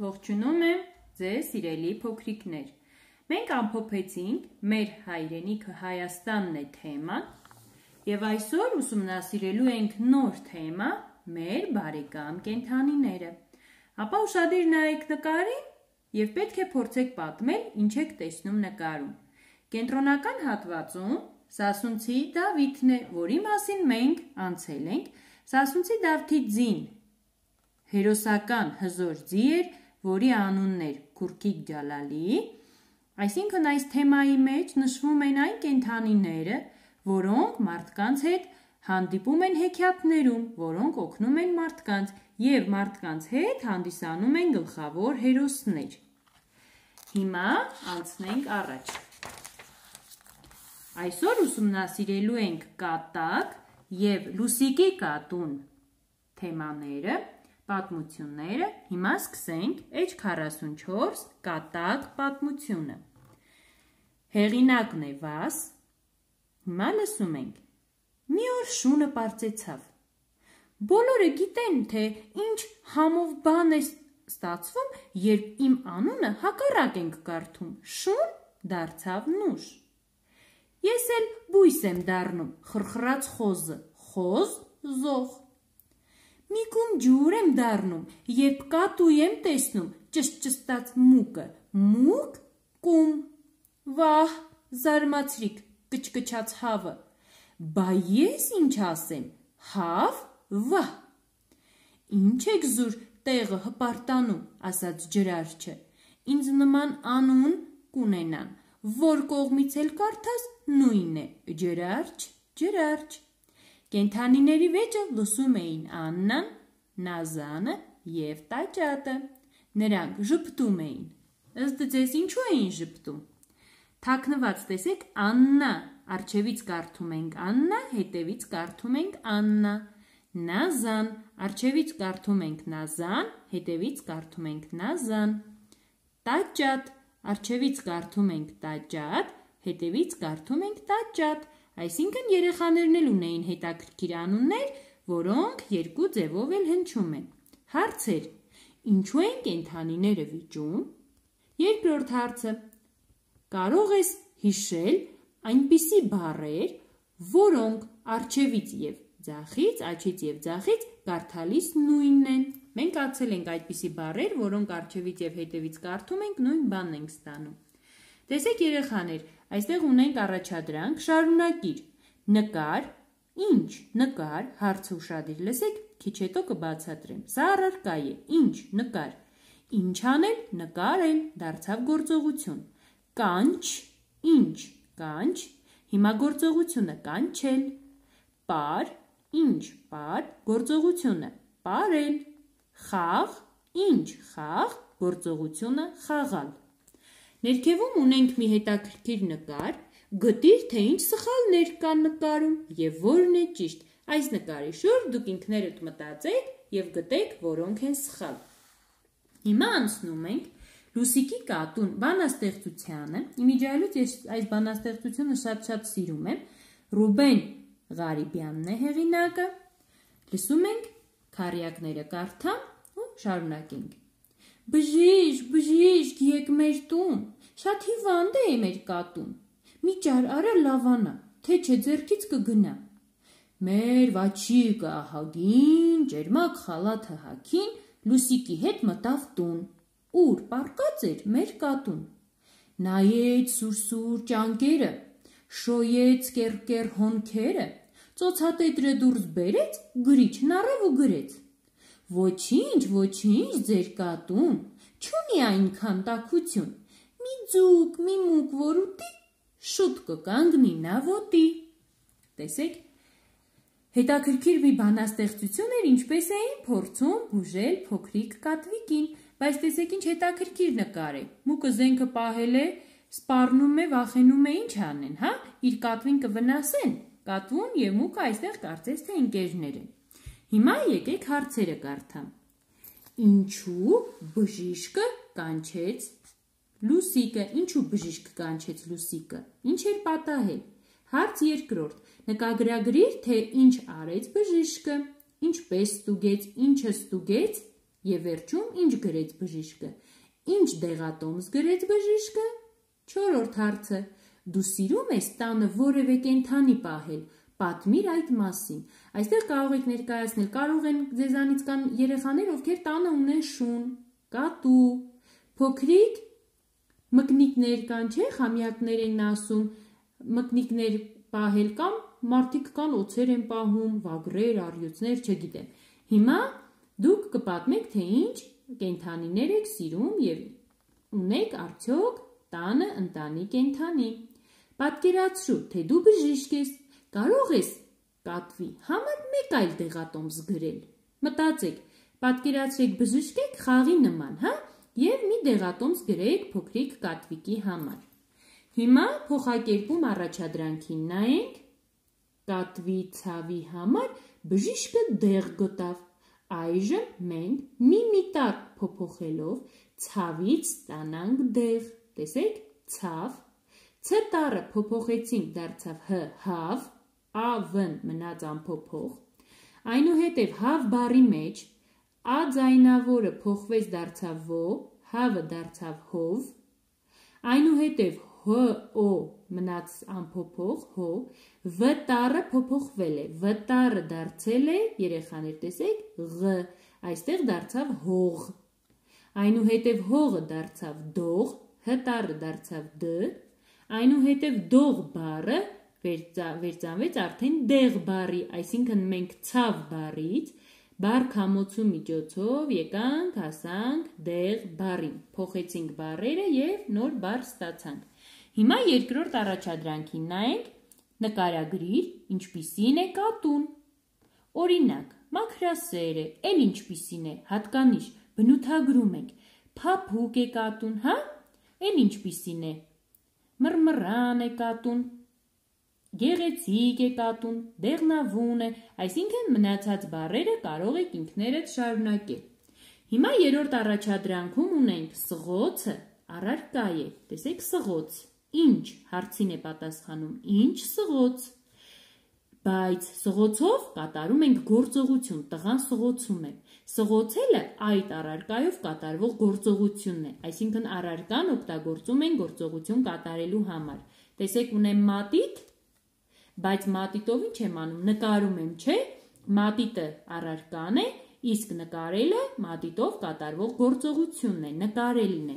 Ողջունում եմ ձեզ սիրելի փոքրիկներ։ Մենք ամփոփեցինք մեր հայրենիքը Հայաստանն է թեման եւ այսօր ուսումնասիրելու ենք նոր թեմա՝ մեր բարեկամ կենթանիները։ Ապա ուրախadir նայեք նկարին եւ պետք է փորձեք պատմել ինչ եք տեսնում նկարում։ Կենտրոնական հատվածում Սասունցի Դավիթն է, որի մասին մենք անցել ենք։ Սասունցի Դավթի ձին հերոսական հզոր ձի էր, որի անունն էր Գուրգիկ Ջալալի, այսինքն այս թեմայի մեջ նշվում են այն կենթանիները, որոնք մարդկանց հետ հանդիպում են հեքիաթներում, որոնք օգնում են մարդկանց եւ մարդկանց հետ հանդիսանում են գլխավոր հերոսներ։ Հիմա անցնենք առաջ։ Այսօր ուսումնասիրելու ենք կատակ եւ լուսիկի կատուն թեմաները, պատմությունները, հիմա սկսենք էջ 44 կատակ պատմությունը։ Հեղինակն է Վաս։ Հիմա լսում ենք։ Մի օր շունը པարծեցավ։ Բոլորը գիտեն, թե ինչ համով բան է ստացվում, երբ իմ անունը հակառակ ենք կարդում։ Շուն դարձավ նուշ։ Ես էլ բույս եմ դառնում, խրխրած խոզը, խոզ զող Մի կում ջուր եմ դառնում, երբ կատու եմ տեսնում ճշճստած մուկը։ Մուկ կում։ Վահ, զարմացրիք, կչկչաց հավը։ Բա ես ինչ ասեմ։ Հավ, վահ։ Ինչ եք զուր տեղը հպարտանում, ասաց ջրարջը։ Ինձ նման անուն կունենան, որ կողմից էլ կարդաս նույնն է։ Ջրարջ, ջրարջ։ Կենթանիների վեճը լսում էին Աննան, Նազանը եւ Տաճատը։ Նրանք ժպտում էին։ Ըստ ձեզ ինչու էին ժպտում։ Թակնված տեսեք Աննա, արջևից կարդում ենք Աննա, հետևից կարդում ենք Աննա։ Նազան, արջևից կարդում ենք Նազան, հետևից կարդում ենք Նազան։ Տաճատ, արջևից կարդում ենք Տաճատ, հետևից կարդում ենք Տաճատ։ Այսինքն երեխաներն էլ ունեին հետաքրքիր անուններ, որոնք երկու ձևով էլ հնչում են։ Հարցեր. Ինչու են կենթանիները վիճում։ Երկրորդ հարցը. Կարող ես հիշել այնպիսի բառեր, որոնք արջևից եւ ձախից, աչից եւ ձախից կարդալիս նույնն են։ Մենք ացել ենք այդպիսի բառեր, որոնք արջևից եւ հետևից կարդում ենք, նույն բանն ենք ստանում։ Տեսեք երեխաներ, Այստեղ ունենք առաջադրանք, շարունակիր, նկար, ինչ, նկար, հարցը ուշադիր լսեք, քիչ հետո կբացատրեմ։ Սա առարկա է, ինչ, նկար։ Ինչ անել, նկարել, դարձավ գործողություն։ Կանչ, ինչ, կանչ, հիմա գործողությունը կանչել։ Պար, ինչ, պար, գործողությունը պարել։ Խաղ, ինչ, խաղ, գործողությունը խաղալ։ Ներքևում ունենք մի հետաքրքիր նկար, գտիր, թե ինչ սխալներ կան նկարում և որն է ճիշտ։ Այս նկարի շուր դուք ինքներդ մտածեք և գտեք, որոնք են սխալ։ Հիմա անցնում ենք Լուսիկի կատուն բանաստեղծությանը, իմիջայլուց ես այս բանաստեղծությունը շատ-շատ սիրում եմ, Ռուբեն Ղարիբյանն է հեղինակը, լսում ենք, քարյակները կարդամ ու շարունակենք։ Բժիշկ, բժիշկ, եկ մեր տուն։ Շատ հիվանդ է մեր կատուն։ Մի ճար արա լավանա, թե չէ ձերքից կգնա։ Մեր վաչիկը ահագին, ջերմակ խալաթը հագին, լուսիկի հետ մտավ տուն։ Ուր պարկած էր մեր կատուն։ Նայեց սուրսուր ճանկերը, շոյեց կերկեր հոնքերը, ծոցհատետրը դուրս բերեց, գրիչն առավ ու գրեց։ Ոչինչ, ոչինչ ձեր կատուն, չունի այնքան տակություն։ Մի ձուկ, մի մուկ որուտի, շուտ կկանգնի նա ոտի։ Տեսեք, հետաքրքիր մի բանաստեղծություն էր, ինչպես էին փորձում բուժել փոքրիկ կատվիկին, բայց տեսեք ինչ հետաքրքիր նկար է։ Մուկը զենքը պահել է, սպառնում է, վախենում է ինչ անեն, հա? Իր կատվին կվնասեն։ Կատուն եւ մուկը այստեղ կարծես թե ընկերներ են։ Հիմա եկեք հարցերը կարդամ։ Ինչու բժիշկը կանչեց Լուսիկը, ինչու բժիշկ կանչեց Լուսիկը։ Ինչ էր պատահել։ Հարց երկրորդ. Նկագրագրիր, թե ինչ արեց բժիշկը, ինչպես ստուգեց, ինչը ստուգեց եւ վերջում ինչ գրեց բժիշկը։ Ինչ դեղատոմս գրեց բժիշկը։ Չորրորդ հարցը. Դու սիրում ես տանը որևէ կենթանի պահել, պատմիր այդ մասին։ Այստեղ կարող եք ներկայացնել, կարող են ձեզանից կան երեխաներ, ովքեր տանը ունեն շուն, կատու, փոքրիկ մկնիկներ կան, չէ՞, խամյակներ են ասում, մկնիկներ պահել կամ մարդիկ կան օծեր են պահում, վագրեր, արյուծներ, չգիտեմ։ Հիմա դուք կպատմեք, թե ինչ կենթանիներ եք սիրում եւ ունեք արդյոք տանը ընտանի կենթանի։ Պատկերացրու, թե դու բժիշկ ես Կարող ես կատվի համար մեկ այլ դեղատոմ զգրել։ Մտածեք, պատկերացրեք բժշկեք խաղի նման, հա, եւ մի դեղատոմ զգրեք փոքրիկ կատվիկի համար։ Հիմա փոխակերպում առաջադրանքին նայենք։ Կատվի ցավի համար բժիշկը դեղ գտավ։ Այժմ մենք միմիտար փոփոխելով ցավից ստանանք դեղ։ Տեսեք, ցավ, ց տառը փոփոխեցինք դարձավ հ, հավ, av-ն մնաց անփոփոխ։ Այնուհետև հավ բարի մեջ ա ձայնավորը փոխվեց դարձավ ո, հավը դարձավ հով։ Այնուհետև հ օ մնաց անփոփոխ հո, վ տառը փոփոխվել է, վ տառը դարձել է, երեխաներ տեսեք, ղ, այստեղ դարձավ հող։ Այնուհետև հողը դարձավ դող, հ տառը դարձավ դ, այնուհետև դող բառը վերծանվեց արդեն դեղ բարի, այսինքն մենք ցավ բարից բար կամոցու միջոցով եկանք, հասանք դեղ բարին, փոխեցինք բարերը եւ նոր բար ստացանք։ Հիմա երկրորդ առաջադրանքին նայենք նկարագրիր ինչպիսին է կատուն։ Օրինակ, մաքրասեր է, ել ինչպիսին է, հատկանիշ, բնութագրում ենք։ Փափուկ է կատուն, հա՞։ Ել ինչպիսին է։ Մրմրան է կատուն, գեղեցիկ է կատուն, դեղնավուն է, այսինքն մնացած բառերը կարող եք ինքներդ շարունակել։ Հիմա երրորդ առաջադրանքում ունենք սղոցը առարկա է։ Տեսեք սղոց։ Ինչ հարցին է պատասխանում։ Ինչ սղոց։ Բայց սղոցով կատարում ենք գործողություն, տղան սղոցում է։ Սղոցելը այդ առարկայով կատարվող գործողությունն է, այսինքն առարկան օգտագործում են գործողություն կատարելու համար։ Տեսեք, ունեմ մատիտ, բայց մատիտով ինչ եմ անում նկարում եմ չէ մատիտը առարկան է իսկ նկարելը մատիտով կատարվող գործողությունն է նկարելին է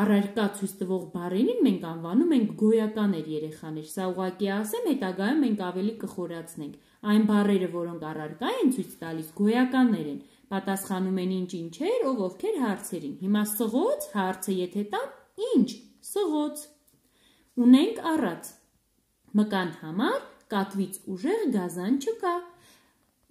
առարկա ցույց տվող բառերին մենք անվանում ենք գոյականեր երեխաներ սա ուղակի ասեմ հետագայում մենք ավելի կխորացնենք այն բառերը որոնք առարկա են ցույց տալիս գոյականներ են պատասխանում են ինչ ինչեր ով ովքեր հարցերին հիմա սղոց հարցը եթե տամ ինչ սղոց ունենք առած Մկան համար կատվից ուժեղ գազան չկա։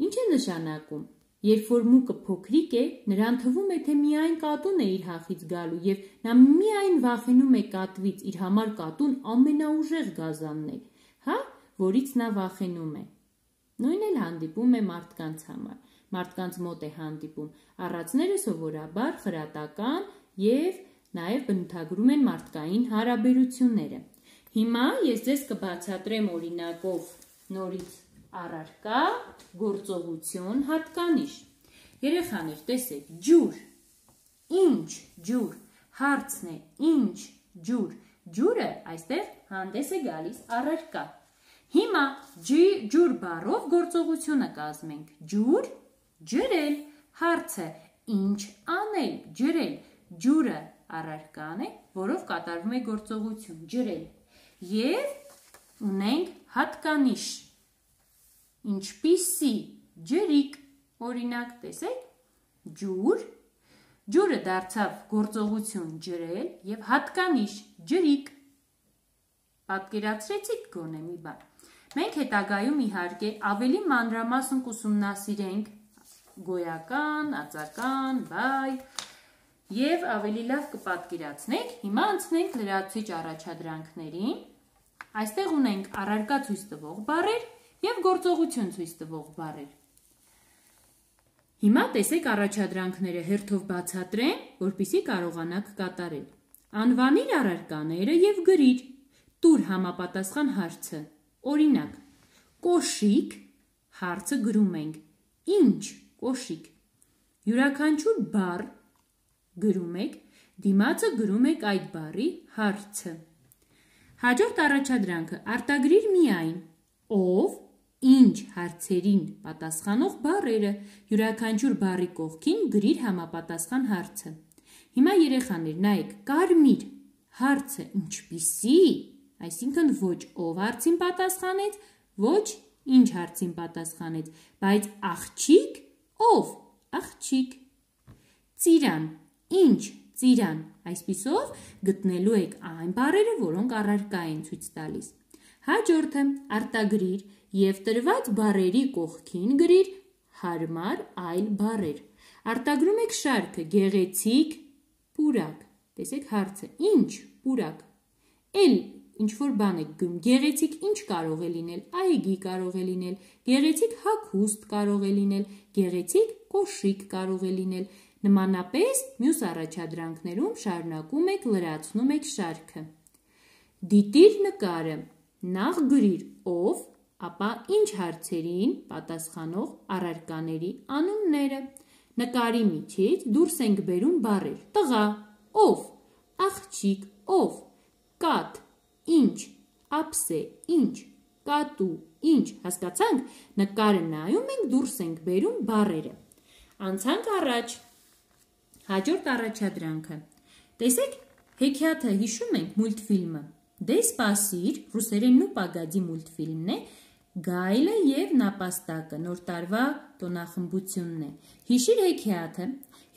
Ինչ է նշանակում։ Երբ որ մուկը փոքրիկ է, նրան թվում է, թե միայն կատուն է իր հախից գալու եւ նա միայն վախենում է կատվից, իր համար կատուն ամենաուժեղ գազանն է, հա, որից նա վախենում է։ Նույնն էլ հանդիպում է մարդկանց համար։ Մարդկանց մոտ է հանդիպում։ Առածները սովորաբար խրատական եւ նաեւ բնութագրում են մարդկային հարաբերությունները։ Հիմա ես ձեզ կբացատրեմ օրինակով նորից առարկա գործողություն հատկանիշ։ Երեխաներ, տեսեք, ջուր։ Ինչ ջուր։ Հարցն է, ինչ ջուր։ Ջուրը այստեղ հանդես է գալիս առարկա։ Հիմա ջուր բառով գործողությունը կազմենք։ Ջուր, ջրել։ Հարցը, ինչ անել, ջրել։ Ջուրը առարկան է, որով կատարվում է գործողություն, ջրել։ Եվ ունենք հատկանիշ, ինչպիսի ջրիկ, օրինակ, տեսեք, ջուր, ջուրը դարձավ գործողություն ջրել և հատկանիշ, ջրիկ, պատկերացրեցիք գոնե մի բան։ Մենք հետագայում իհարկե ավելի մանրամասն կուսումնասիրենք գոյական, ածական, բայ, եւ ավելի լավ կպատկերացնեք, հիմա անցնենք լրացուցիչ առաջադրանքներին։ Այստեղ ունենք առարկա ցույց տվող բառեր եւ գործողություն ցույց տվող բառեր։ Հիմա տեսեք առաջադրանքները հերթով բացատրեմ, որpիսի կարողանաք կատարել։ Անվանիր առարկաները եւ գրիր տուր համապատասխան հարցը։ Օրինակ՝ կոշիկ հարցը գրում ենք։ Ինչ կոշիկ։ Յուրաքանչյուր բառ գրում եք, դիմացը գրում եք այդ բառի հարցը։ Հաջորդ առաջադրանքը արտագրիր միայն ով ինչ հարցերին պատասխանող բառերը յուրաքանչյուր բառի կողքին գրիր համապատասխան հարցը։ Հիմա երեխաներ նայեք, կարմիր հարցը ինչպիսի, այսինքն ոչ ով հարցին պատասխանեց, ոչ ինչ հարցին պատասխանեց, բայց աղջիկ ով, աղջիկ։ Ծիրան ինչ ծիրան։ Այսպիսով գտնելու եք այն բառերը, որոնք առարկա են ցույց տալիս։ Հաջորդը արտագրիր եւ տրված բառերի կողքին գրիր հարմար այլ բառեր։ Արտագրում եք շարքը՝ գեղեցիկ, պուրակ։ Տեսեք հարցը. ինչ պուրակ։ Էլ ինչ որ բան եք գում, գեղեցիկ ինչ կարող է լինել, այգի կարող է լինել, գեղեցիկ հագուստ կարող է լինել, գեղեցիկ կոշիկ կարող է լինել, Նմանապես, մյուս առաջադրանքներում շարունակում եք լրացնում եք շարքը։ Դիտիր նկարը։ Նախ գրիր ով, ապա ինչ հարցերին պատասխանող առարկաների անունները։ Նկարի միջից դուրս ենք բերում բառեր. տղա, ով, աղջիկ, ով, կատ, ինչ, ապսե, ինչ, կատու, ինչ, հասկացանք, նկարը նայում ենք դուրս ենք բերում բառերը։ Անցանք առաջ Հաջորդ առաջադրանքը։ Տեսեք, հեքիաթը հիշում ենք մուլտֆիլմը։ Դե սպասիր, ռուսերենն ու պագադի մուլտֆիլմն է, գայլը եւ նապաստակը նոր տարվա տոնախմբությունն է։ Հիշիր հեքիաթը։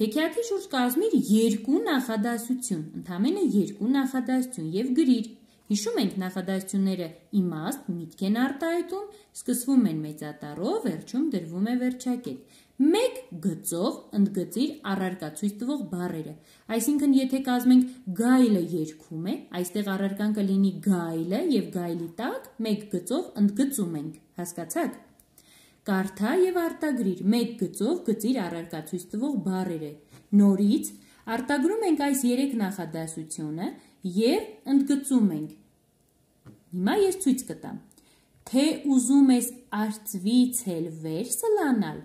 Հեքիաթի շուրջ կազմիր երկու նախադասություն, ընդամենը երկու նախադասություն եւ գրիր Հիշում ենք նախադասությունները իմաստ միտք են արտահայտում, սկսվում են մեծատառով, վերջում դրվում է վերջակետ։ Մեկ գծով ընդգծիր առարկացույց տվող բառերը։ Այսինքն, եթե կազմենք գայլը երկում է, այստեղ առարկան կլինի գայլը եւ գայլի տակ մեկ գծով ընդգծում ենք։ Հասկացա՞ք։ Կարդա եւ արտագրիր մեկ գծով գծիր առարկացույց տվող բառերը։ Նորից արտագրում ենք այս 3 նախադասությունը եւ ընդգծում ենք Հիմա ես ցույց կտամ, թե ուզում ես արծվից էլ վերսը լանալ,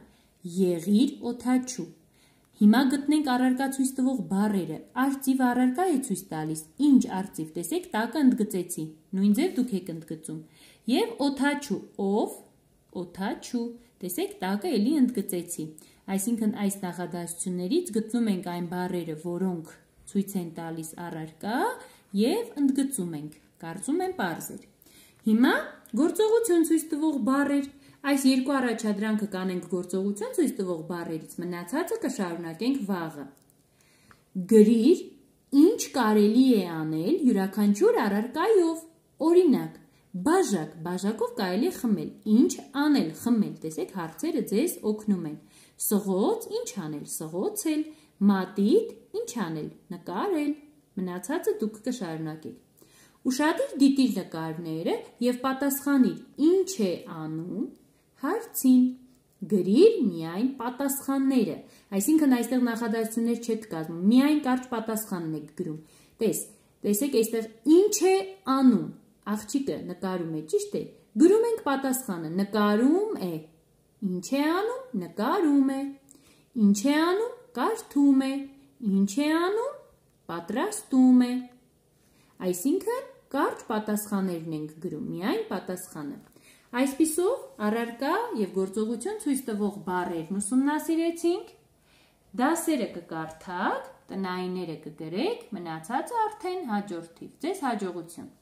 եղիր օթաչու։ Հիմա գտնենք առարկա ցույց տվող բառերը։ Արծիվ առարկա է ցույց տալիս։ Ինչ արծիվ, տեսեք, տակը ընդգծեցի։ Նույն ձև դուք եք ընդգծում։ Եվ օթաչու, ով օթաչու։ Տեսեք, տակը էլի ընդգծեցի։ Այսինքն այս նախադասություններից գտնում ենք այն բառերը, որոնք ցույց են տալիս առարկա եւ ընդգծում ենք։ Կարծում եմ པարզ էր։ Հիմա գործողություն ցույց տվող բառեր Այս երկու առաջադրանքը կանենք գործողություն ցույց տվող բառերից, մնացածը կշարունակենք վաղը։ Գրիր ինչ կարելի է անել յուրաքանչյուր առարկայով։ Օրինակ, բաժակ, բաժակով կարելի է խմել, ինչ անել, խմել, տեսեք հարցերը ձեզ օգնում են։ Սղոց, ինչ անել, սղոցել, մատիտ, ինչ անել, նկարել։ Մնացածը դուք կշարունակեք։ Ուշադիր դիտիր նկարները եւ պատասխանիր ինչ է անում հարցին։ Գրիր միայն պատասխանները, այսինքն այստեղ նախադասություններ չեք կազմում, միայն կարճ պատասխանն եք գրում։ Տես, տեսեք այստեղ ինչ է անում։ Աղջիկը նկարում է, ճիշտ է։ Գրում ենք պատասխանը, նկարում է։ Ինչ է անում, նկարում է։ Ինչ է անում, կարդում է։ Ինչ է անում, պատրաստում է։ Այսինքն Կարճ պատասխաններն ենք գրում, միայն պատասխանը։ Այսպիսով առարկա եւ գործողություն ցույց տվող բառերն ուսումնասիրեցինք։ Դասերը կկարդաք, տնայինները կգրեք, մնացածը արդեն հաջորդիվ։ Ձեզ հաջողություն։